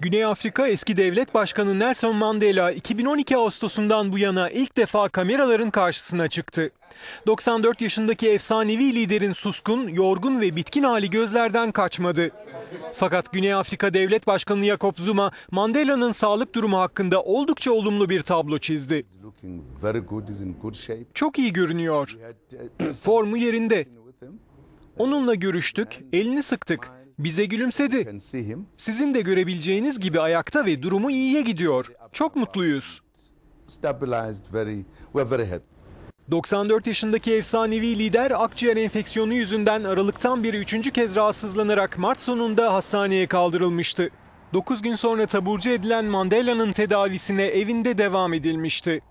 Güney Afrika eski devlet başkanı Nelson Mandela 2012 Ağustos'undan bu yana ilk defa kameraların karşısına çıktı. 94 yaşındaki efsanevi liderin suskun, yorgun ve bitkin hali gözlerden kaçmadı. Fakat Güney Afrika Devlet Başkanı Jacob Zuma, Mandela'nın sağlık durumu hakkında oldukça olumlu bir tablo çizdi. Çok iyi görünüyor. Formu yerinde. Onunla görüştük, elini sıktık. Bize gülümsedi. Sizin de görebileceğiniz gibi ayakta ve durumu iyiye gidiyor. Çok mutluyuz. 94 yaşındaki efsanevi lider akciğer enfeksiyonu yüzünden Aralık'tan beri üçüncü kez rahatsızlanarak Mart sonunda hastaneye kaldırılmıştı. 9 gün sonra taburcu edilen Mandela'nın tedavisine evinde devam edilmişti.